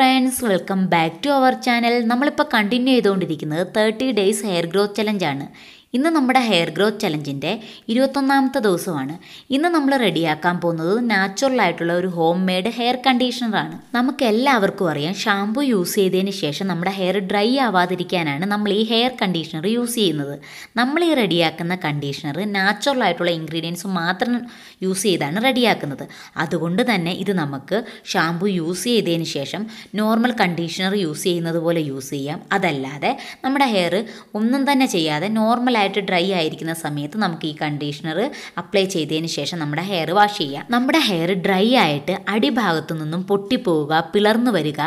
friends welcome back to our channel നമ്മളിപ്പോൾ continue ചെയ്തുകൊണ്ടിരിക്കുന്നത് thirty days hair growth ചലഞ്ചാണ് ഇന്ന് നമ്മുടെ ഹെയർ ഗ്രോത്ത് ചലഞ്ചിൻ്റെ ഇരുപത്തൊന്നാമത്തെ ദിവസമാണ് ഇന്ന് നമ്മൾ റെഡിയാക്കാൻ പോകുന്നത് നാച്ചുറൽ ആയിട്ടുള്ള ഒരു ഹോം മെയ്ഡ് ഹെയർ കണ്ടീഷണറാണ് നമുക്ക് എല്ലാവർക്കും അറിയാം ഷാംപൂ യൂസ് ചെയ്തതിന് ശേഷം നമ്മുടെ ഹെയർ ഡ്രൈ ആവാതിരിക്കാനാണ് നമ്മൾ ഈ ഹെയർ കണ്ടീഷണർ യൂസ് ചെയ്യുന്നത് നമ്മൾ ഈ റെഡിയാക്കുന്ന കണ്ടീഷണർ നാച്ചുറൽ ആയിട്ടുള്ള ഇൻഗ്രീഡിയൻസ് മാത്രം യൂസ് ചെയ്താണ് റെഡിയാക്കുന്നത് അതുകൊണ്ട് തന്നെ ഇത് നമുക്ക് ഷാംപൂ യൂസ് ചെയ്തതിന് ശേഷം നോർമൽ കണ്ടീഷണർ യൂസ് ചെയ്യുന്നത് പോലെ യൂസ് ചെയ്യാം അതല്ലാതെ നമ്മുടെ ഹെയർ ഒന്നും തന്നെ ചെയ്യാതെ നോർമൽ ആയിട്ട് ഡ്രൈ ആയിരിക്കുന്ന സമയത്ത് നമുക്ക് ഈ കണ്ടീഷണർ അപ്ലൈ ചെയ്തതിന് ശേഷം നമ്മുടെ ഹെയർ വാഷ് ചെയ്യാം നമ്മുടെ ഹെയർ ഡ്രൈ ആയിട്ട് അടിഭാഗത്തു നിന്നും പൊട്ടിപ്പോവുക പിളർന്നു വരിക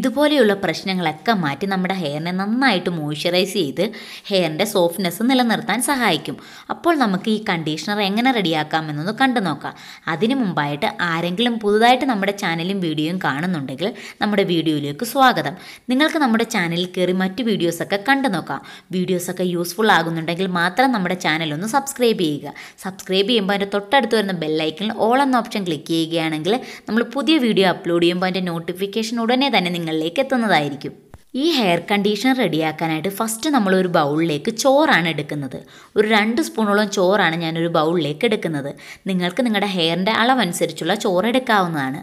ഇതുപോലെയുള്ള പ്രശ്നങ്ങളൊക്കെ മാറ്റി നമ്മുടെ ഹെയറിനെ നന്നായിട്ട് മോയ്സ്ചറൈസ് ചെയ്ത് ഹെയറിൻ്റെ സോഫ്റ്റ്നെസ് നിലനിർത്താൻ സഹായിക്കും അപ്പോൾ നമുക്ക് ഈ കണ്ടീഷണർ എങ്ങനെ റെഡിയാക്കാമെന്നൊന്ന് കണ്ടു നോക്കാം അതിനു മുമ്പായിട്ട് ആരെങ്കിലും പുതുതായിട്ട് നമ്മുടെ ചാനലും വീഡിയോയും കാണുന്നുണ്ടെങ്കിൽ നമ്മുടെ വീഡിയോയിലേക്ക് സ്വാഗതം നിങ്ങൾക്ക് നമ്മുടെ ചാനലിൽ കയറി മറ്റ് വീഡിയോസൊക്കെ കണ്ടു നോക്കാം വീഡിയോസൊക്കെ യൂസ്ഫുൾ ആകുന്നുണ്ടെങ്കിൽ ഇഷ്ടമായെങ്കിൽ മാത്രം നമ്മുടെ ചാനൽ ഒന്ന് സബ്സ്ക്രൈബ് ചെയ്യുക സബ്സ്ക്രൈബ് ചെയ്യുമ്പോൾ അതിൻ്റെ തൊട്ടടുത്ത് വരുന്ന ബെല്ലൈക്കിൽ ഓൾ എന്ന ഓപ്ഷൻ ക്ലിക്ക് ചെയ്യുകയാണെങ്കിൽ നമ്മൾ പുതിയ വീഡിയോ അപ്ലോഡ് ചെയ്യുമ്പോൾ അതിൻ്റെ നോട്ടിഫിക്കേഷൻ ഉടനെ തന്നെ നിങ്ങളിലേക്ക് എത്തുന്നതായിരിക്കും ഈ ഹെയർ കണ്ടീഷണർ റെഡിയാക്കാനായിട്ട് ഫസ്റ്റ് നമ്മൾ ഒരു ബൗളിലേക്ക് ചോറാണ് എടുക്കുന്നത് ഒരു രണ്ട് സ്പൂണോളം ചോറാണ് ഞാനൊരു ബൗളിലേക്ക് എടുക്കുന്നത് നിങ്ങൾക്ക് നിങ്ങളുടെ ഹെയറിൻ്റെ അളവനുസരിച്ചുള്ള ചോറ് എടുക്കാവുന്നതാണ്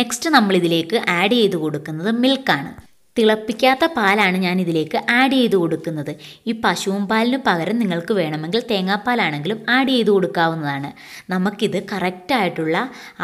നെക്സ്റ്റ് നമ്മളിതിലേക്ക് ആഡ് ചെയ്ത് കൊടുക്കുന്നത് മിൽക്കാണ് തിളപ്പിക്കാത്ത പാലാണ് ഞാൻ ഇതിലേക്ക് ആഡ് ചെയ്ത് കൊടുക്കുന്നത് ഈ പശുവും പാലിന് പകരം നിങ്ങൾക്ക് വേണമെങ്കിൽ തേങ്ങാപ്പാലാണെങ്കിലും ആഡ് ചെയ്ത് കൊടുക്കാവുന്നതാണ് നമുക്കിത് കറക്റ്റായിട്ടുള്ള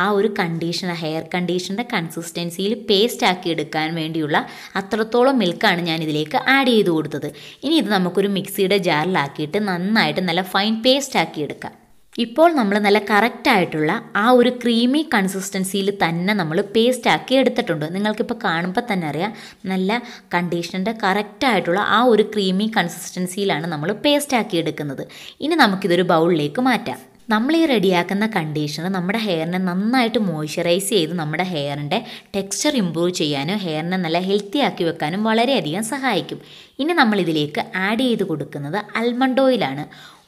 ആ ഒരു കണ്ടീഷൻ ഹെയർ കണ്ടീഷൻ്റെ കൺസിസ്റ്റൻസിയിൽ പേസ്റ്റ് ആക്കി എടുക്കാൻ വേണ്ടിയുള്ള അത്രത്തോളം മിൽക്കാണ് ഞാൻ ഇതിലേക്ക് ആഡ് ചെയ്ത് കൊടുത്തത് ഇനി ഇത് നമുക്കൊരു മിക്സിയുടെ ജാറിലാക്കിയിട്ട് നന്നായിട്ട് നല്ല ഫൈൻ പേസ്റ്റ് ആക്കി എടുക്കാം ഇപ്പോൾ നമ്മൾ നല്ല കറക്റ്റായിട്ടുള്ള ആ ഒരു ക്രീമി കൺസിസ്റ്റൻസിയിൽ തന്നെ നമ്മൾ പേസ്റ്റ് ആക്കി എടുത്തിട്ടുണ്ട് നിങ്ങൾക്കിപ്പോൾ കാണുമ്പോൾ തന്നെ അറിയാം നല്ല കണ്ടീഷണറിൻ്റെ കറക്റ്റായിട്ടുള്ള ആ ഒരു ക്രീമി കൺസിസ്റ്റൻസിയിലാണ് നമ്മൾ പേസ്റ്റ് ആക്കി എടുക്കുന്നത് ഇനി നമുക്കിതൊരു ബൗളിലേക്ക് മാറ്റാം നമ്മൾ ഈ റെഡിയാക്കുന്ന കണ്ടീഷണർ നമ്മുടെ ഹെയറിനെ നന്നായിട്ട് മോയ്സ്ചറൈസ് ചെയ്ത് നമ്മുടെ ഹെയറിൻ്റെ ടെക്സ്ചർ ഇമ്പ്രൂവ് ചെയ്യാനും ഹെയറിനെ നല്ല ഹെൽത്തി ആക്കി വെക്കാനും വളരെയധികം സഹായിക്കും ഇനി നമ്മളിതിലേക്ക് ആഡ് ചെയ്ത് കൊടുക്കുന്നത് അൽമണ്ട് ഓയിലാണ്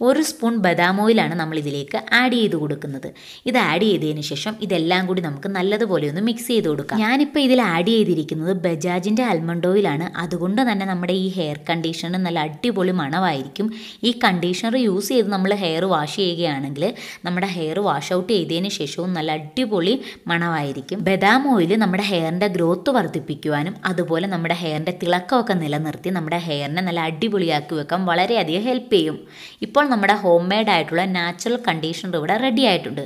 ഒരു സ്പൂൺ ബദാം ഓയിലാണ് നമ്മളിതിലേക്ക് ആഡ് ചെയ്ത് കൊടുക്കുന്നത് ഇത് ആഡ് ചെയ്തതിന് ശേഷം ഇതെല്ലാം കൂടി നമുക്ക് നല്ലതുപോലെ ഒന്ന് മിക്സ് ചെയ്ത് കൊടുക്കാം ഞാനിപ്പോൾ ഇതിൽ ആഡ് ചെയ്തിരിക്കുന്നത് ബജാജിൻ്റെ അൽമണ്ട് ഓയിലാണ് അതുകൊണ്ട് തന്നെ നമ്മുടെ ഈ ഹെയർ കണ്ടീഷണർ നല്ല അടിപൊളി മണമായിരിക്കും ഈ കണ്ടീഷണർ യൂസ് ചെയ്ത് നമ്മൾ ഹെയർ വാഷ് ചെയ്യുകയാണെങ്കിൽ നമ്മുടെ ഹെയർ വാഷ് ഔട്ട് ചെയ്തതിന് ശേഷവും നല്ല അടിപൊളി മണമായിരിക്കും ബദാം ഓയിൽ നമ്മുടെ ഹെയറിൻ്റെ ഗ്രോത്ത് വർദ്ധിപ്പിക്കുവാനും അതുപോലെ നമ്മുടെ ഹെയറിൻ്റെ തിളക്കമൊക്കെ നിലനിർത്തി നമ്മുടെ ഹെയറിനെ നല്ല അടിപൊളിയാക്കി വെക്കാൻ വളരെയധികം ഹെൽപ്പ് ചെയ്യും ഇപ്പോൾ നമ്മുടെ ഹോം മെയ്ഡ് ആയിട്ടുള്ള നാച്ചുറൽ കണ്ടീഷണർ ഇവിടെ റെഡി ആയിട്ടുണ്ട്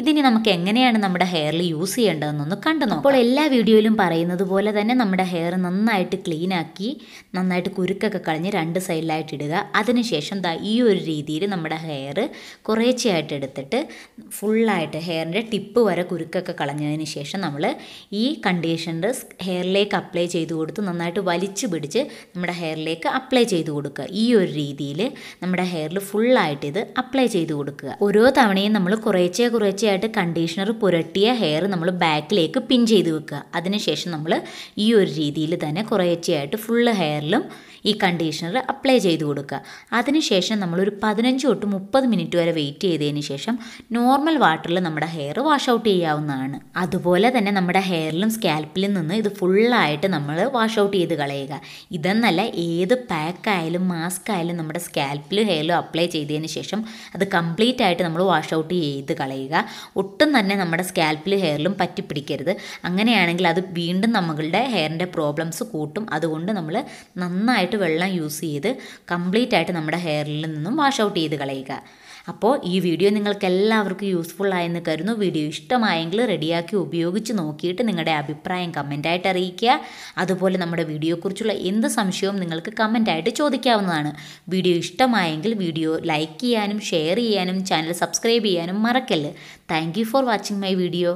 ഇതിനി നമുക്ക് എങ്ങനെയാണ് നമ്മുടെ ഹെയറിൽ യൂസ് ചെയ്യേണ്ടതെന്നൊന്ന് കണ്ടു നോക്കാം അപ്പോൾ എല്ലാ വീഡിയോയിലും പറയുന്നത് പോലെ തന്നെ നമ്മുടെ ഹെയർ നന്നായിട്ട് ക്ലീൻ ആക്കി നന്നായിട്ട് കുരുക്കൊക്കെ കളഞ്ഞ് രണ്ട് സൈഡിലായിട്ട് ഇടുക അതിനുശേഷം ഈ ഒരു രീതിയിൽ നമ്മുടെ ഹെയർ കുറേച്ചയായിട്ട് എടുത്തിട്ട് ഫുള്ളായിട്ട് ഹെയറിൻ്റെ ടിപ്പ് വരെ കുരുക്കൊക്കെ കളഞ്ഞതിന് ശേഷം നമ്മൾ ഈ കണ്ടീഷണർ ഹെയറിലേക്ക് അപ്ലൈ ചെയ്ത് കൊടുത്ത് നന്നായിട്ട് വലിച്ചു പിടിച്ച് നമ്മുടെ ഹെയർ ഹെയറിലേക്ക് അപ്ലൈ ചെയ്ത് കൊടുക്കുക ഈ ഒരു രീതിയിൽ നമ്മുടെ ഹെയറിൽ ഫുള്ളായിട്ട് ഇത് അപ്ലൈ ചെയ്ത് കൊടുക്കുക ഓരോ തവണയും നമ്മൾ കുറേച്ചെ കുറേച്ചെയായിട്ട് കണ്ടീഷണർ പുരട്ടിയ ഹെയർ നമ്മൾ ബാക്കിലേക്ക് പിൻ ചെയ്ത് വെക്കുക അതിനുശേഷം നമ്മൾ ഈ ഒരു രീതിയിൽ തന്നെ കുറേച്ചെയായിട്ട് ഫുള്ള് ഹെയറിലും ഈ കണ്ടീഷണർ അപ്ലൈ ചെയ്ത് കൊടുക്കുക അതിനുശേഷം നമ്മളൊരു പതിനഞ്ച് തൊട്ട് മുപ്പത് മിനിറ്റ് വരെ വെയിറ്റ് ചെയ്തതിന് ശേഷം നോർമൽ വാട്ടറിൽ നമ്മുടെ ഹെയർ വാഷ് ഔട്ട് ചെയ്യാവുന്നതാണ് അതുപോലെ തന്നെ നമ്മുടെ ഹെയറിലും സ്കാൽപ്പിലും നിന്ന് ഇത് ഫുള്ളായിട്ട് നമ്മൾ വാഷ് ഔട്ട് ചെയ്ത് കളയുക ഇതെന്നല്ല ഏത് പാക്കായാലും മാസ്ക് ആയാലും നമ്മുടെ സ്കാൽപ്പിലും ഹെയറിലും അപ്ലൈ ചെയ്തതിന് ശേഷം അത് കംപ്ലീറ്റ് ആയിട്ട് നമ്മൾ വാഷ് ഔട്ട് ചെയ്ത് കളയുക ഒട്ടും തന്നെ നമ്മുടെ സ്കാൽപ്പിലും ഹെയറിലും പറ്റിപ്പിടിക്കരുത് അങ്ങനെയാണെങ്കിൽ അത് വീണ്ടും നമ്മളുടെ ഹെയറിൻ്റെ പ്രോബ്ലംസ് കൂട്ടും അതുകൊണ്ട് നമ്മൾ നന്നായിട്ട് ആയിട്ട് വെള്ളം യൂസ് ചെയ്ത് കംപ്ലീറ്റ് ആയിട്ട് നമ്മുടെ ഹെയറിൽ നിന്നും വാഷ് ഔട്ട് ചെയ്ത് കളയുക അപ്പോൾ ഈ വീഡിയോ നിങ്ങൾക്ക് എല്ലാവർക്കും യൂസ്ഫുൾ ആയെന്ന് കരുതുന്നു വീഡിയോ ഇഷ്ടമായെങ്കിൽ റെഡിയാക്കി ഉപയോഗിച്ച് നോക്കിയിട്ട് നിങ്ങളുടെ അഭിപ്രായം കമൻറ്റായിട്ട് അറിയിക്കുക അതുപോലെ നമ്മുടെ വീഡിയോയെക്കുറിച്ചുള്ള എന്ത് സംശയവും നിങ്ങൾക്ക് കമൻറ്റായിട്ട് ചോദിക്കാവുന്നതാണ് വീഡിയോ ഇഷ്ടമായെങ്കിൽ വീഡിയോ ലൈക്ക് ചെയ്യാനും ഷെയർ ചെയ്യാനും ചാനൽ സബ്സ്ക്രൈബ് ചെയ്യാനും മറക്കല്ല് thank for watching my video